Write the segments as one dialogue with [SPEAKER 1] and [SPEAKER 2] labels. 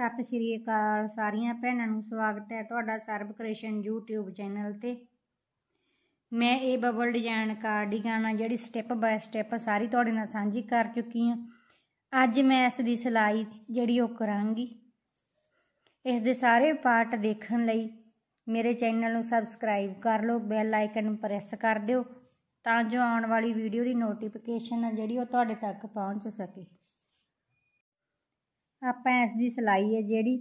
[SPEAKER 1] ਸਤਿ ਸ਼੍ਰੀ ਅਕਾਲ ਸਾਰੀਆਂ ਭੈਣਾਂ ਨੂੰ ਸਵਾਗਤ ਹੈ ਤੁਹਾਡਾ ਸਰਬ ਕ੍ਰਿਸ਼ਨ YouTube ਚੈਨਲ ਤੇ ਮੈਂ ਇਹ ਬਬਲ ਡਿਜ਼ਾਈਨ ਕਾਰਡੀਗਨ ਆ ਜਿਹੜੀ ਸਟੈਪ ਬਾਈ ਸਟੈਪ ਸਾਰੀ ਤੁਹਾਡੇ ਨਾਲ ਸਾਂਝੀ ਕਰ ਚੁੱਕੀ ਆ ਅੱਜ ਮੈਂ ਇਸ ਦੀ ਸਿਲਾਈ ਜਿਹੜੀ ਉਹ ਕਰਾਂਗੀ ਇਸ ਦੇ ਸਾਰੇ ਪਾਰਟ ਦੇਖਣ ਲਈ ਮੇਰੇ ਚੈਨਲ ਨੂੰ ਸਬਸਕ੍ਰਾਈਬ ਕਰ ਲਓ ਬੈਲ ਆਈਕਨ ਪ੍ਰੈਸ ਕਰ ਦਿਓ ਤਾਂ ਜੋ ਆਉਣ ਵਾਲੀ ਵੀਡੀਓ ਦੀ ਨੋਟੀਫਿਕੇਸ਼ਨ ਆ ਜਿਹੜੀ ਉਹ ਤੁਹਾਡੇ ਤੱਕ ਪਹੁੰਚ ਸਕੇ ਆਪਾਂ ਇਸ ਦੀ ਸਿਲਾਈ ਹੈ ਜਿਹੜੀ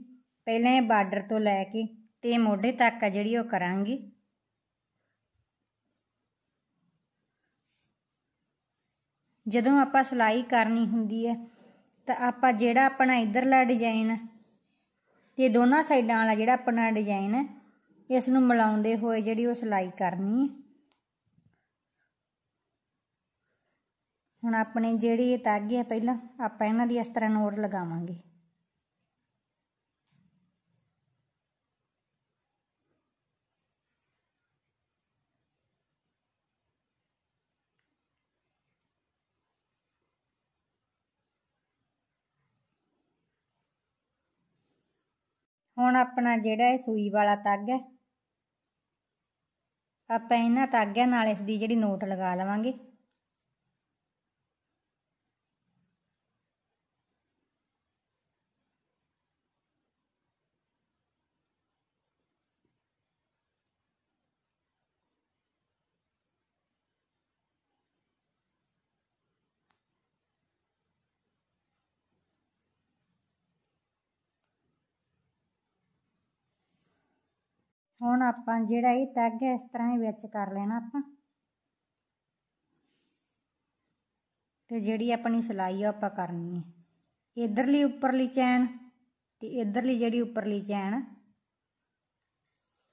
[SPEAKER 1] ਪਹਿਲਾਂ ਇਹ ਬਾਰਡਰ ਤੋਂ ਲੈ ਕੇ ਤੇ ਮੋਢੇ ਤੱਕ ਆ ਜਿਹੜੀ ਉਹ ਕਰਾਂਗੇ ਜਦੋਂ ਆਪਾਂ ਸਿਲਾਈ ਕਰਨੀ ਹੁੰਦੀ ਹੈ ਤਾਂ ਆਪਾਂ ਜਿਹੜਾ ਆਪਣਾ ਇਧਰਲਾ ਡਿਜ਼ਾਈਨ ਤੇ ਦੋਨਾਂ ਸਾਈਡਾਂ ਵਾਲਾ ਜਿਹੜਾ ਆਪਣਾ ਡਿਜ਼ਾਈਨ ਹੈ ਇਸ ਨੂੰ ਮਿਲਾਉਂਦੇ ਹੋਏ ਜਿਹੜੀ ਉਹ ਸਿਲਾਈ ਕਰਨੀ ਹੈ ਹੁਣ ਆਪਣੇ ਜਿਹੜੇ ਇਹ ਤਾਗੀ ਹੈ ਪਹਿਲਾਂ ਆਪਾਂ ਇਹਨਾਂ ਦੀ ਇਸ ਤਰ੍ਹਾਂ ਨੋਟ ਲਗਾਵਾਂਗੇ ਹੁਣ ਆਪਣਾ ਜਿਹੜਾ ਇਹ ਸੂਈ ਵਾਲਾ ਤੱਗ ਹੈ ਆਪਾਂ ਇਹਨਾਂ ਤਾਗਿਆਂ ਨਾਲ ਇਸ ਦੀ ਜਿਹੜੀ ਨੋਟ ਲਗਾ ਲਵਾਂਗੇ ਹੁਣ ਆਪਾਂ ਜਿਹੜਾ ਇਹ ਤੱਗ ਹੈ ਇਸ ਤਰ੍ਹਾਂ ਹੀ ਵਿੱਚ ਕਰ ਲੈਣਾ ਆਪਾਂ ਤੇ ਜਿਹੜੀ ਆਪਣੀ ਸਿਲਾਈ ਆ ਆਪਾਂ ਕਰਨੀ ਹੈ ਇਧਰਲੀ ਉੱਪਰਲੀ ਚੈਨ ਤੇ ਇਧਰਲੀ ਜਿਹੜੀ ਉੱਪਰਲੀ ਚੈਨ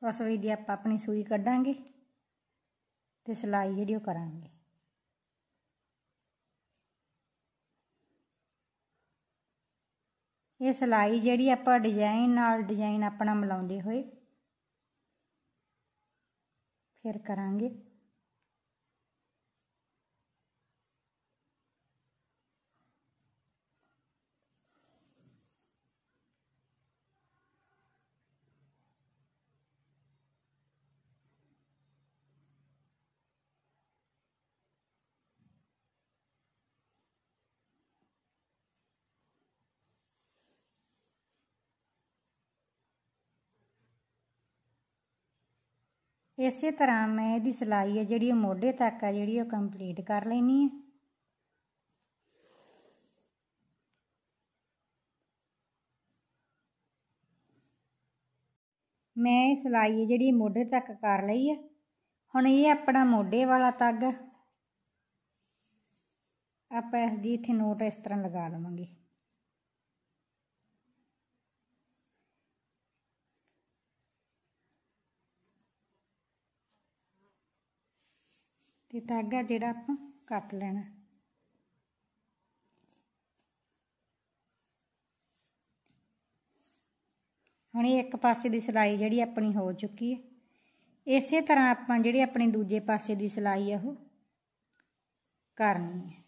[SPEAKER 1] ਉਸ ਵਿੱਚ ਦੀ ਆਪਾਂ ਆਪਣੀ ਸੂਈ ਕੱਢਾਂਗੇ ਤੇ ਸਿਲਾਈ ਜਿਹੜੀ ਉਹ ਕਰਾਂਗੇ ਇਹ ਸਿਲਾਈ ਜਿਹੜੀ ਆਪਾਂ ਡਿਜ਼ਾਈਨ ਨਾਲ ਡਿਜ਼ਾਈਨ ਆਪਣਾ ਮਿਲਾਉਂਦੇ ਹੋਏ ਫਿਰ ਕਰਾਂਗੇ ਇਸੇ ਤਰ੍ਹਾਂ ਮੈਂ ਇਹਦੀ ਸਿਲਾਈ ਹੈ ਜਿਹੜੀ ਉਹ ਮੋਢੇ ਤੱਕ ਆ ਜਿਹੜੀ ਉਹ ਕੰਪਲੀਟ ਕਰ ਲੈਣੀ ਹੈ ਮੈਂ ਇਹ ਸਿਲਾਈ ਹੈ ਜਿਹੜੀ ਮੋਢੇ ਤੱਕ ਕਰ ਲਈ ਹੈ ਹੁਣ ਇਹ ਆਪਣਾ ਮੋਢੇ ਵਾਲਾ ਤੱਗ ਆਪਾਂ ਇਸ ਦੀ ਇੱਥੇ ਨੋਟ ਇਸ ਤਰ੍ਹਾਂ ਲਗਾ ਲਵਾਂਗੇ ਤੇ ਧਾਗਾ ਜਿਹੜਾ ਆਪਾਂ ਕੱਟ ਲੈਣਾ ਹੁਣ ਇਹ ਇੱਕ ਪਾਸੇ ਦੀ ਸਿਲਾਈ ਜਿਹੜੀ ਆਪਣੀ ਹੋ ਚੁੱਕੀ ਹੈ ਇਸੇ ਤਰ੍ਹਾਂ ਆਪਾਂ ਜਿਹੜੀ ਆਪਣੀ ਦੂਜੇ ਪਾਸੇ ਦੀ ਸਿਲਾਈ ਆ ਉਹ ਕਰਨੀ ਹੈ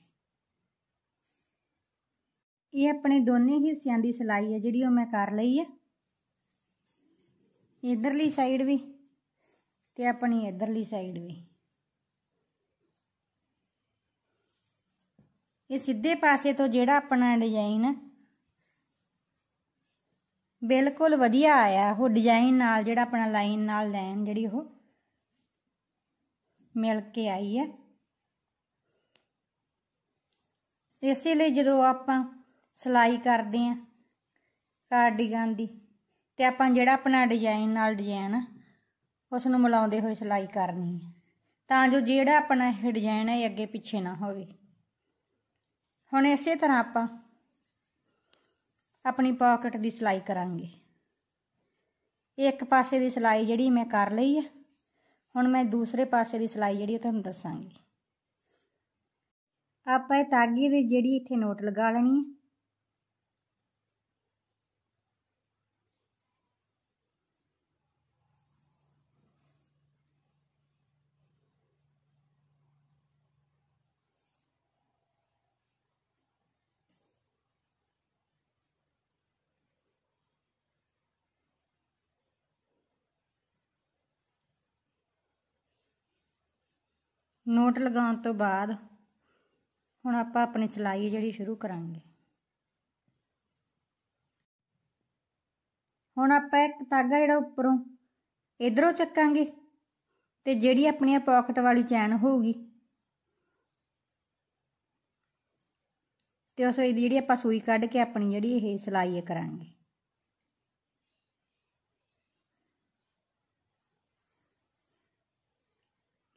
[SPEAKER 1] ਇਹ ਆਪਣੇ ਦੋਨੇ ਹਿੱਸਿਆਂ ਦੀ ਸਿਲਾਈ ਹੈ ਜਿਹੜੀ ਉਹ ਮੈਂ ਕਰ ਲਈ ਹੈ ਇਧਰਲੀ ਸਾਈਡ ਵੀ ਤੇ ਆਪਣੀ ਇਧਰਲੀ ਸਾਈਡ ਵੀ ਇਹ ਸਿੱਧੇ ਪਾਸੇ ਤੋਂ ਜਿਹੜਾ ਆਪਣਾ ਡਿਜ਼ਾਈਨ ਬਿਲਕੁਲ ਵਧੀਆ ਆਇਆ ਉਹ ਡਿਜ਼ਾਈਨ ਨਾਲ ਜਿਹੜਾ ਆਪਣਾ ਲਾਈਨ ਨਾਲ ਲਾਈਨ ਜਿਹੜੀ ਉਹ ਮਿਲ ਕੇ ਆਈ ਹੈ ਇਸੇ ਲਈ ਜਦੋਂ ਆਪਾਂ ਸਲਾਈ ਕਰਦੇ ਆਂ ਕਾਰਡੀਗਨ ਦੀ ਤੇ ਆਪਾਂ ਜਿਹੜਾ ਆਪਣਾ ਡਿਜ਼ਾਈਨ ਨਾਲ ਡਿਜ਼ਾਈਨ ਉਸ ਨੂੰ ਮਿਲਾਉਂਦੇ ਹੋਏ ਸਲਾਈ ਕਰਨੀ ਹੈ ਤਾਂ ਜੋ ਜਿਹੜਾ ਆਪਣਾ ਇਹ ਡਿਜ਼ਾਈਨ ਹੈ ਅੱਗੇ ਪਿੱਛੇ ਨਾ ਹੋਵੇ ਹੁਣ ਇਸੇ ਤਰ੍ਹਾਂ ਆਪਾਂ ਆਪਣੀ ਪਾਕਟ ਦੀ ਸਿਲਾਈ ਕਰਾਂਗੇ ਇੱਕ ਪਾਸੇ ਦੀ ਸਿਲਾਈ ਜਿਹੜੀ ਮੈਂ ਕਰ ਲਈ ਹੈ ਹੁਣ ਮੈਂ ਦੂਸਰੇ ਪਾਸੇ ਦੀ ਸਿਲਾਈ ਜਿਹੜੀ ਤੁਹਾਨੂੰ ਦੱਸਾਂਗੀ ਆਪਾਂ ਇਹ ਤਾਗੀ ਦੀ ਜਿਹੜੀ ਇੱਥੇ ਨੋਟ ਲਗਾ ਲੈਣੀ ਹੈ ਨੋਟ ਲਗਾਉਣ ਤੋਂ ਬਾਅਦ ਹੁਣ ਆਪਾਂ ਆਪਣੀ ਸਿਲਾਈ ਜਿਹੜੀ ਸ਼ੁਰੂ ਕਰਾਂਗੇ ਹੁਣ ਆਪਾਂ ਇੱਕ ਤਾਗਾ ਜਿਹੜਾ ਉੱਪਰੋਂ ਇਧਰੋਂ ਚੱਕਾਂਗੇ ਤੇ ਜਿਹੜੀ ਆਪਣੀ ਪਾਕਟ ਵਾਲੀ ਚੈਨ ਹੋਊਗੀ ਤੇ ਉਸ ਦੀ ਜਿਹੜੀ ਆਪਾਂ ਸੂਈ ਕੱਢ ਕੇ ਆਪਣੀ ਜਿਹੜੀ ਇਹ ਸਿਲਾਈ ਕਰਾਂਗੇ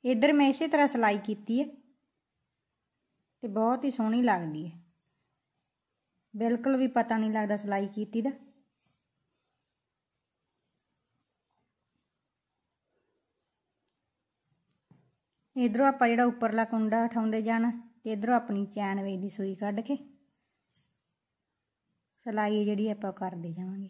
[SPEAKER 1] ਇੱਧਰ ਮੈਂ ਇਸੇ ਤਰ੍ਹਾਂ ਸਲਾਈ ਕੀਤੀ ਹੈ ਤੇ ਬਹੁਤ ਹੀ ਸੋਹਣੀ ਲੱਗਦੀ ਹੈ ਬਿਲਕੁਲ ਵੀ ਪਤਾ ਨਹੀਂ ਲੱਗਦਾ ਸਲਾਈ ਕੀਤੀ ਦਾ ਇਧਰੋਂ ਆਪਾਂ ਜਿਹੜਾ ਉੱਪਰਲਾ ਕੁੰਡਾ ਉਠਾਉਂਦੇ ਜਾਣਾ ਤੇ ਇਧਰੋਂ ਆਪਣੀ ਚੈਨ ਵੇ ਦੀ ਸੂਈ ਕੱਢ ਕੇ ਸਲਾਈ ਜਿਹੜੀ ਆਪਾਂ ਕਰਦੇ ਜਾਵਾਂਗੇ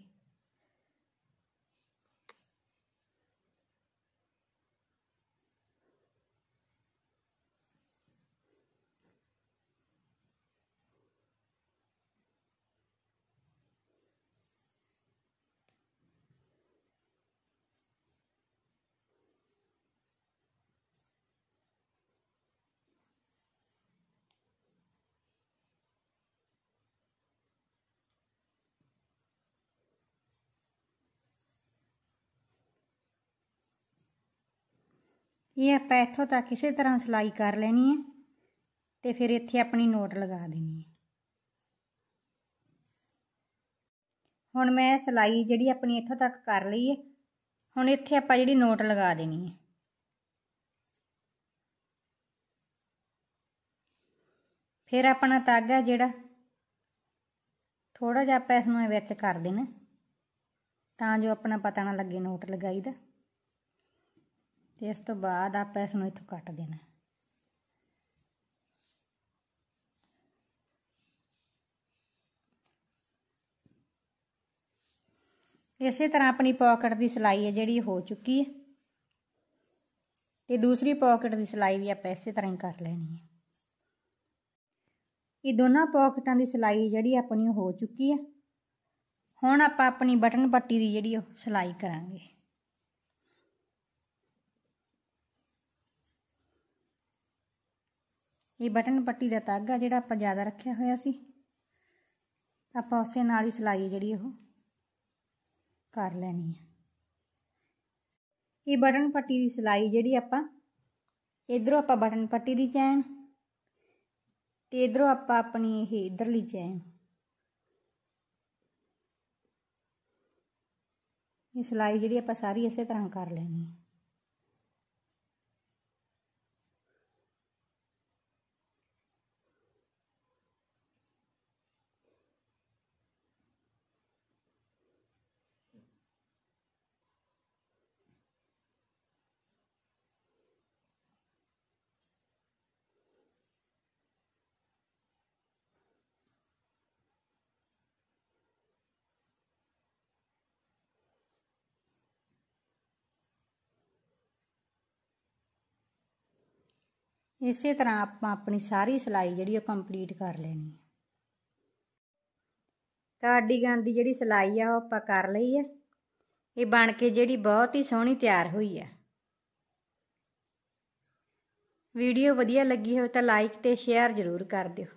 [SPEAKER 1] ਇਹ ਆਪਾਂ ਇੱਥੋਂ ਤੱਕ ਕਿਸੇ ਤਰ੍ਹਾਂ ਸਲਾਈ ਕਰ ਲੈਣੀ ਹੈ ਤੇ ਫਿਰ ਇੱਥੇ ਆਪਣੀ ਨੋਟ ਲਗਾ ਦੇਣੀ ਹੈ ਹੁਣ ਮੈਂ ਸਲਾਈ ਜਿਹੜੀ ਆਪਣੀ ਇੱਥੋਂ ਤੱਕ ਕਰ ਲਈ ਹੈ ਹੁਣ ਇੱਥੇ ਆਪਾਂ ਜਿਹੜੀ ਨੋਟ ਲਗਾ ਦੇਣੀ ਹੈ ਫਿਰ ਆਪਣਾ ਤਾਗਾ ਜਿਹੜਾ ਥੋੜਾ ਜਿਹਾ ਆਪਾਂ ਇਸ ਨੂੰ ਵਿੱਚ ਕਰ ਦੇਣਾ ਤਾਂ ਜੋ ਆਪਣਾ ਪਤਾ ਨਾ ਲੱਗੇ ਨੋਟ ਲਗਾਈ ਦਾ ਤੇ ਇਸ ਤੋਂ ਬਾਅਦ ਆਪਾਂ ਇਸ ਨੂੰ ਇੱਥੋਂ ਕੱਟ ਦੇਣਾ ਇਸੇ ਤਰ੍ਹਾਂ ਆਪਣੀ ਪਾਕਟ ਦੀ ਸਿਲਾਈ ਹੈ ਜਿਹੜੀ ਹੋ ਚੁੱਕੀ ਹੈ ਤੇ ਦੂਸਰੀ ਪਾਕਟ ਦੀ ਸਿਲਾਈ ਵੀ ਆਪਾਂ ਇਸੇ ਤਰ੍ਹਾਂ ਹੀ ਕਰ ਲੈਣੀ ਹੈ ਇਹ ਦੋਨਾਂ ਪਾਕਟਾਂ ਦੀ ਸਿਲਾਈ ਜਿਹੜੀ ਆਪਣੀ ਹੋ ਚੁੱਕੀ ਹੈ ਹੁਣ ਆਪਾਂ ਆਪਣੀ ਬਟਨ ਪੱਟੀ ਦੀ ਜਿਹੜੀ ਉਹ ਸਿਲਾਈ ਕਰਾਂਗੇ ਇਹ ਬਟਨ ਪੱਟੀ ਦਾ ਤੱਗ ਆ ਜਿਹੜਾ ਆਪਾਂ ਜ਼ਿਆਦਾ ਰੱਖਿਆ ਹੋਇਆ ਸੀ ਆਪਾਂ ਉਸੇ ਨਾਲ ਹੀ ਸਿਲਾਈ ਜਿਹੜੀ ਉਹ ਕਰ ਲੈਣੀ ਹੈ ਇਹ ਬਟਨ ਪੱਟੀ ਦੀ ਸਿਲਾਈ ਜਿਹੜੀ ਆਪਾਂ ਇਧਰੋਂ ਆਪਾਂ ਬਟਨ ਪੱਟੀ ਦੀ ਚੈਨ ਤੇ ਇਧਰੋਂ ਆਪਾਂ ਆਪਣੀ ਇਹ ਇਧਰਲੀ ਚੈਨ ਇਹ ਸਿਲਾਈ ਜਿਹੜੀ ਆਪਾਂ ਸਾਰੀ ਇਸੇ ਤਰ੍ਹਾਂ ਕਰ ਲੈਣੀ ਹੈ ਇਸੇ ਤਰ੍ਹਾਂ ਆਪਾਂ ਆਪਣੀ ਸਾਰੀ ਸਿਲਾਈ ਜਿਹੜੀ ਉਹ ਕੰਪਲੀਟ ਕਰ ਲੈਣੀ ਹੈ ਕਾਰਡੀਗਨ ਦੀ ਜਿਹੜੀ ਸਿਲਾਈ ਆ ਉਹ ਆਪਾਂ ਕਰ ਲਈ ਹੈ ਇਹ ਬਣ ਕੇ ਜਿਹੜੀ ਬਹੁਤ ਹੀ ਸੋਹਣੀ ਤਿਆਰ ਹੋਈ ਹੈ ਵੀਡੀਓ ਵਧੀਆ ਲੱਗੀ ਹੋਵੇ ਤਾਂ ਲਾਈਕ ਤੇ ਸ਼ੇਅਰ ਜ਼ਰੂਰ ਕਰ ਦਿਓ